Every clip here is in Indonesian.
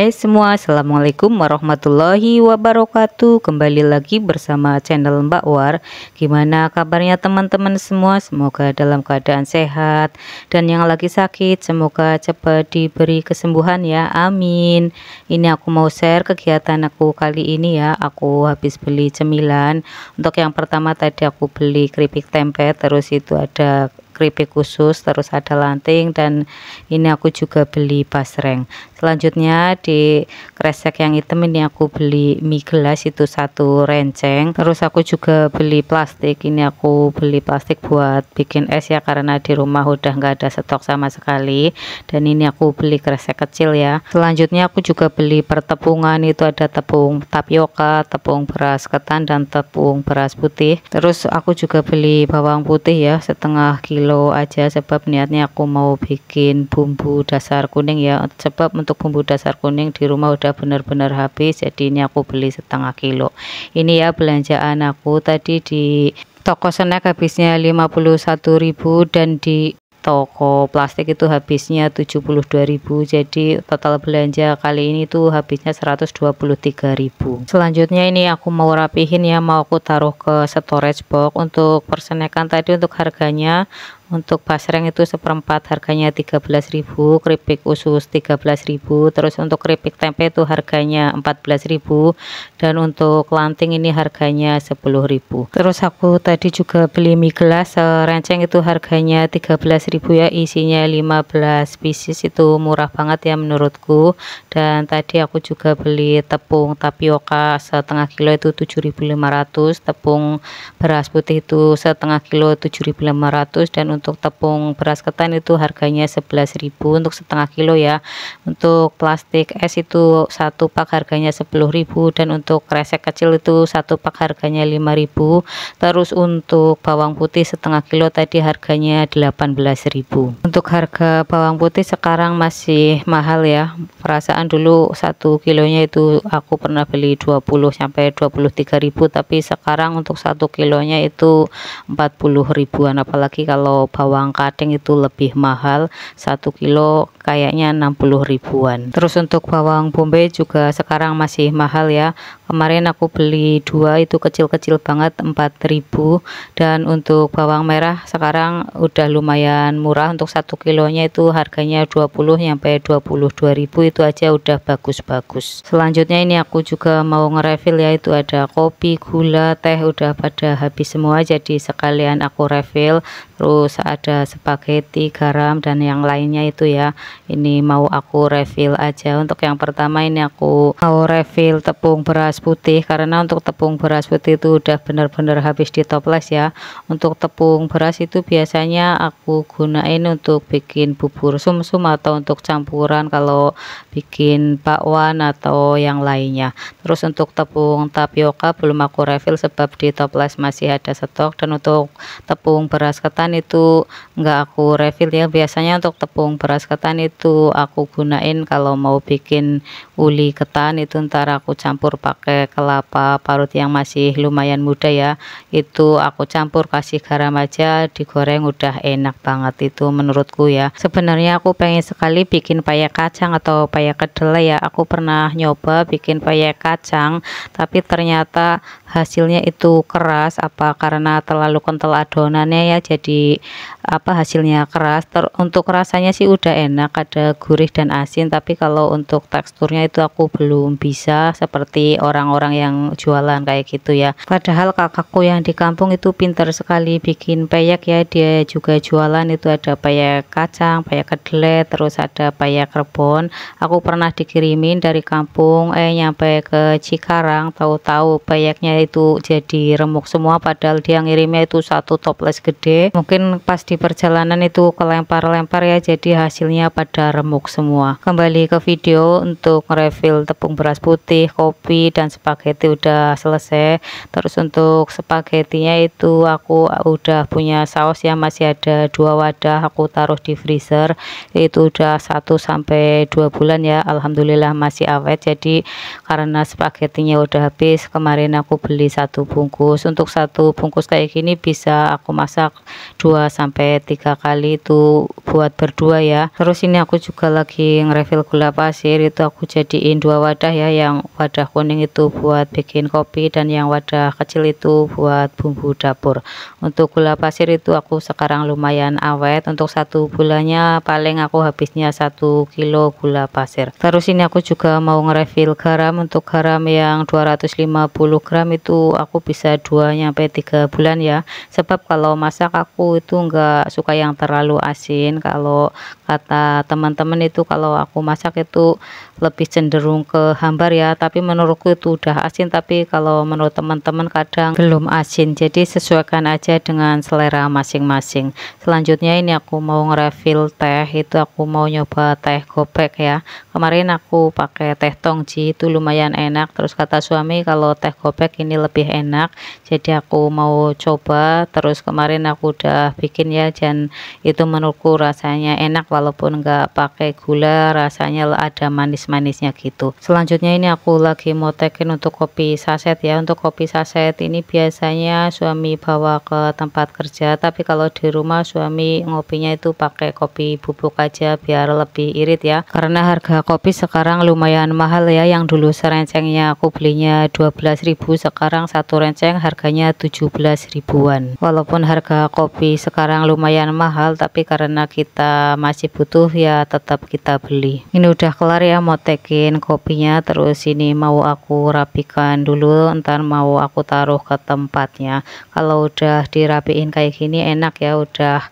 Hai semua, Assalamualaikum warahmatullahi wabarakatuh Kembali lagi bersama channel Mbak War Gimana kabarnya teman-teman semua? Semoga dalam keadaan sehat Dan yang lagi sakit, semoga cepat diberi kesembuhan ya Amin Ini aku mau share kegiatan aku kali ini ya Aku habis beli cemilan Untuk yang pertama tadi aku beli keripik tempe Terus itu ada keripik khusus terus ada lanting dan ini aku juga beli basreng selanjutnya di kresek yang hitam ini aku beli mie gelas itu satu renceng terus aku juga beli plastik ini aku beli plastik buat bikin es ya karena di rumah udah nggak ada stok sama sekali dan ini aku beli kresek kecil ya selanjutnya aku juga beli pertepungan itu ada tepung tapioka tepung beras ketan dan tepung beras putih terus aku juga beli bawang putih ya setengah kilo aja sebab niatnya aku mau bikin bumbu dasar kuning ya sebab untuk untuk bumbu dasar kuning di rumah udah benar-benar habis jadi ini aku beli setengah kilo ini ya belanjaan aku tadi di toko snack habisnya 51.000 dan di toko plastik itu habisnya 72.000 jadi total belanja kali ini tuh habisnya 123.000 selanjutnya ini aku mau rapihin ya mau aku taruh ke storage box untuk persenekan tadi untuk harganya untuk pasreng itu seperempat harganya 13.000 keripik usus 13.000 terus untuk keripik tempe itu harganya 14.000 dan untuk lanting ini harganya 10.000 terus aku tadi juga beli mie gelas eh, renceng itu harganya 13.000 ya isinya 15 pieces itu murah banget ya menurutku dan tadi aku juga beli tepung tapioka setengah kilo itu 7.500 tepung beras putih itu setengah kilo 7.500 dan untuk untuk tepung beras ketan itu harganya 11.000 untuk setengah kilo ya untuk plastik es itu satu pak harganya 10.000 dan untuk kresek kecil itu satu pak harganya 5.000 terus untuk bawang putih setengah kilo tadi harganya 18.000 untuk harga bawang putih sekarang masih mahal ya perasaan dulu satu kilonya itu aku pernah beli 20 sampai 23.000 tapi sekarang untuk satu kilonya itu 40 ribuan apalagi kalau bawang kating itu lebih mahal 1 kilo kayaknya 60 ribuan terus untuk bawang bombay juga sekarang masih mahal ya kemarin aku beli dua itu kecil-kecil banget 4000 dan untuk bawang merah sekarang udah lumayan murah untuk satu kilonya itu harganya 20 sampai 22.000 itu aja udah bagus-bagus selanjutnya ini aku juga mau nge refill ya itu ada kopi gula teh udah pada habis semua jadi sekalian aku refill terus ada spaghetti garam dan yang lainnya itu ya ini mau aku refill aja untuk yang pertama ini aku mau refill tepung beras putih karena untuk tepung beras putih itu udah bener-bener habis di toples ya untuk tepung beras itu biasanya aku gunain untuk bikin bubur sumsum -sum atau untuk campuran kalau bikin bakwan atau yang lainnya terus untuk tepung tapioka belum aku refill sebab di toples masih ada stok dan untuk tepung beras ketan ketan itu enggak aku refill ya biasanya untuk tepung beras ketan itu aku gunain kalau mau bikin uli ketan itu ntar aku campur pakai kelapa parut yang masih lumayan muda ya itu aku campur kasih garam aja digoreng udah enak banget itu menurutku ya sebenarnya aku pengen sekali bikin paya kacang atau paya kedelai ya aku pernah nyoba bikin paya kacang tapi ternyata hasilnya itu keras apa karena terlalu kental adonannya ya jadi apa hasilnya keras Ter, untuk rasanya sih udah enak ada gurih dan asin tapi kalau untuk teksturnya itu aku belum bisa seperti orang-orang yang jualan kayak gitu ya padahal kakakku yang di kampung itu pinter sekali bikin peyek ya dia juga jualan itu ada peyek kacang peyek kedelai terus ada peyek rebon aku pernah dikirimin dari kampung eh nyampe ke Cikarang tahu-tahu peyeknya itu jadi remuk semua padahal dia ngirimnya itu satu toples gede mungkin pas di perjalanan itu kelempar-lempar ya jadi hasilnya pada remuk semua kembali ke video untuk refill tepung beras putih kopi dan spaghetti udah selesai terus untuk spaghettinya itu aku udah punya saus ya masih ada dua wadah aku taruh di freezer itu udah 1 sampai dua bulan ya Alhamdulillah masih awet jadi karena spagettinya udah habis kemarin aku beli satu bungkus untuk satu bungkus kayak gini bisa aku masak 2 sampai 3 kali itu buat berdua ya terus ini aku juga lagi nge refill gula pasir itu aku jadiin dua wadah ya yang wadah kuning itu buat bikin kopi dan yang wadah kecil itu buat bumbu dapur untuk gula pasir itu aku sekarang lumayan awet untuk satu bulannya paling aku habisnya satu kilo gula pasir terus ini aku juga mau nge refill garam untuk garam yang 250 gram itu aku bisa 2 sampai 3 bulan ya sebab kalau masak aku itu enggak suka yang terlalu asin kalau kata teman-teman itu kalau aku masak itu lebih cenderung ke hambar ya tapi menurutku itu udah asin tapi kalau menurut teman-teman kadang belum asin jadi sesuaikan aja dengan selera masing-masing selanjutnya ini aku mau nge-refill teh itu aku mau nyoba teh gobek ya kemarin aku pakai teh tongji itu lumayan enak terus kata suami kalau teh gobek ini lebih enak jadi aku mau coba terus kemarin aku udah uh, bikin ya dan itu menurutku rasanya enak walaupun enggak pakai gula rasanya ada manis-manisnya gitu selanjutnya ini aku lagi mau tekin untuk kopi saset ya untuk kopi saset ini biasanya suami bawa ke tempat kerja tapi kalau di rumah suami ngopinya itu pakai kopi bubuk aja biar lebih irit ya karena harga kopi sekarang lumayan mahal ya yang dulu serencengnya aku belinya 12.000 sekarang satu renceng harganya 17 ribuan walaupun harga kopi tapi sekarang lumayan mahal tapi karena kita masih butuh ya tetap kita beli ini udah kelar ya mau tekin kopinya terus ini mau aku rapikan dulu ntar mau aku taruh ke tempatnya kalau udah dirapiin kayak gini enak ya udah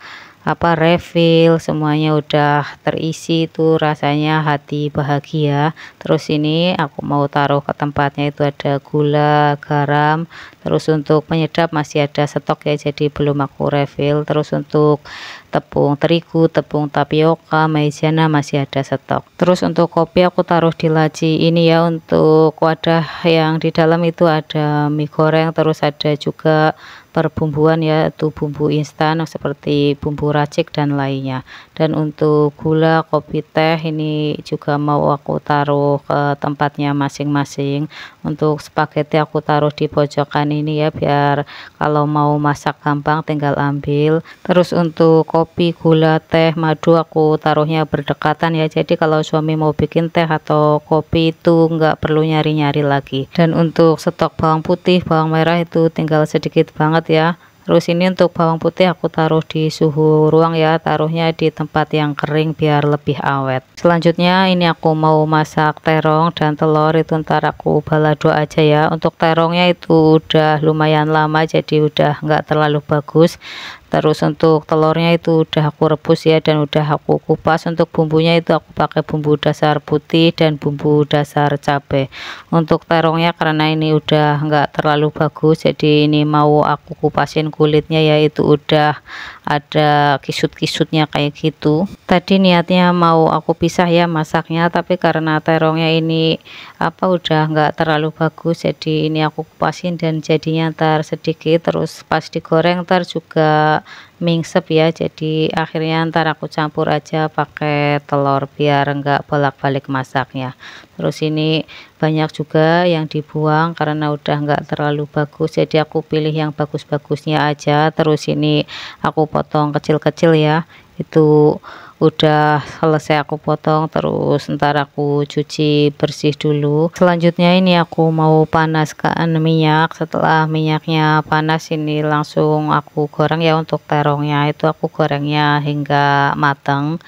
apa refill semuanya udah terisi itu rasanya hati bahagia terus ini aku mau taruh ke tempatnya itu ada gula garam terus untuk penyedap masih ada stok ya jadi belum aku refill terus untuk tepung terigu tepung tapioka maizena masih ada stok terus untuk kopi aku taruh di laci ini ya untuk wadah yang di dalam itu ada mie goreng terus ada juga perbumbuan ya, itu bumbu instan seperti bumbu racik dan lainnya dan untuk gula kopi teh ini juga mau aku taruh ke tempatnya masing-masing untuk spaghetti aku taruh di pojokan ini ya biar kalau mau masak gampang tinggal ambil terus untuk kopi gula teh madu aku taruhnya berdekatan ya jadi kalau suami mau bikin teh atau kopi itu nggak perlu nyari-nyari lagi dan untuk stok bawang putih bawang merah itu tinggal sedikit banget ya terus ini untuk bawang putih aku taruh di suhu ruang ya taruhnya di tempat yang kering biar lebih awet selanjutnya ini aku mau masak terong dan telur itu ntar aku balado aja ya untuk terongnya itu udah lumayan lama jadi udah nggak terlalu bagus terus untuk telurnya itu udah aku rebus ya dan udah aku kupas untuk bumbunya itu aku pakai bumbu dasar putih dan bumbu dasar cabai untuk terongnya karena ini udah nggak terlalu bagus jadi ini mau aku kupasin kulitnya yaitu udah ada kisut-kisutnya kayak gitu tadi niatnya mau aku pisah ya masaknya tapi karena terongnya ini apa udah nggak terlalu bagus jadi ini aku kupasin dan jadinya ntar sedikit terus pas digoreng ntar juga mingsep ya jadi akhirnya ntar aku campur aja pakai telur biar nggak bolak-balik masaknya terus ini banyak juga yang dibuang karena udah nggak terlalu bagus jadi aku pilih yang bagus-bagusnya aja terus ini aku potong kecil-kecil ya itu udah selesai aku potong terus ntar aku cuci bersih dulu selanjutnya ini aku mau panaskan minyak setelah minyaknya panas ini langsung aku goreng ya untuk terongnya itu aku gorengnya hingga matang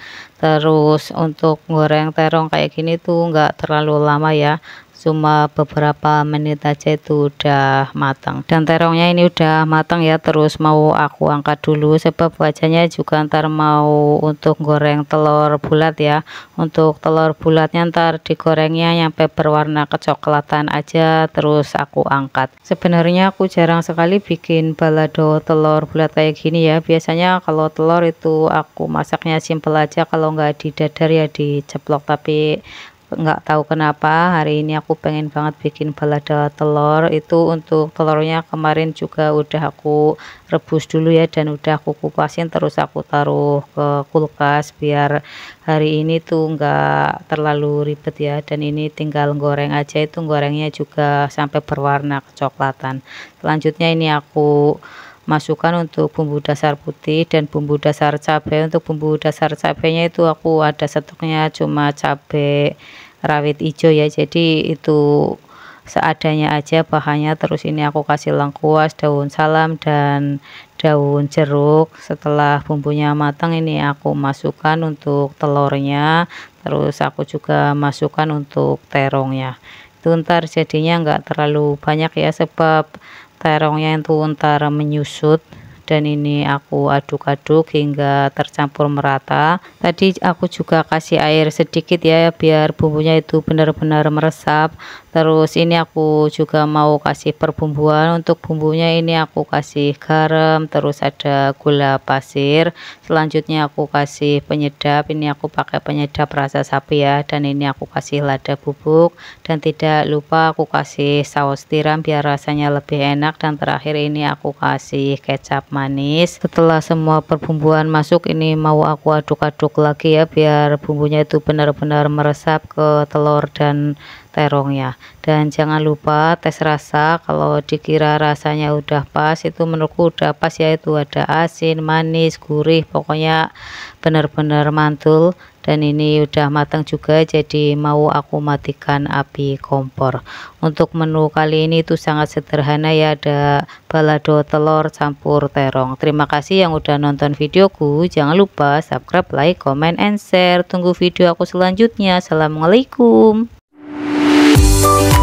terus untuk goreng terong kayak gini tuh nggak terlalu lama ya cuma beberapa menit aja itu udah matang dan terongnya ini udah matang ya terus mau aku angkat dulu sebab wajahnya juga ntar mau untuk goreng telur bulat ya untuk telur bulatnya ntar digorengnya sampai berwarna kecoklatan aja terus aku angkat sebenarnya aku jarang sekali bikin balado telur bulat kayak gini ya biasanya kalau telur itu aku masaknya simple aja kalau nggak di dadar ya diceplok tapi nggak tahu kenapa hari ini aku pengen banget bikin balada telur itu untuk telurnya kemarin juga udah aku rebus dulu ya dan udah aku kupasin terus aku taruh ke kulkas biar hari ini tuh nggak terlalu ribet ya dan ini tinggal goreng aja itu gorengnya juga sampai berwarna kecoklatan selanjutnya ini aku masukkan untuk bumbu dasar putih dan bumbu dasar cabai untuk bumbu dasar cabainya itu aku ada stoknya cuma cabai rawit hijau ya jadi itu seadanya aja bahannya terus ini aku kasih lengkuas daun salam dan daun jeruk setelah bumbunya matang ini aku masukkan untuk telurnya terus aku juga masukkan untuk terongnya itu ntar jadinya enggak terlalu banyak ya sebab terongnya itu antara menyusut dan ini aku aduk-aduk hingga tercampur merata tadi aku juga kasih air sedikit ya biar bumbunya itu benar-benar meresap terus ini aku juga mau kasih perbumbuan untuk bumbunya ini aku kasih garam terus ada gula pasir selanjutnya aku kasih penyedap ini aku pakai penyedap rasa sapi ya dan ini aku kasih lada bubuk dan tidak lupa aku kasih saus tiram biar rasanya lebih enak dan terakhir ini aku kasih kecap manis setelah semua perbumbuan masuk ini mau aku aduk-aduk lagi ya biar bumbunya itu benar-benar meresap ke telur dan terong ya dan jangan lupa tes rasa kalau dikira rasanya udah pas itu menurutku udah pas ya itu ada asin manis gurih pokoknya benar-benar mantul dan ini udah matang juga jadi mau aku matikan api kompor untuk menu kali ini itu sangat sederhana ya ada balado telur campur terong terima kasih yang udah nonton videoku jangan lupa subscribe like comment and share tunggu video aku selanjutnya assalamualaikum Thank you.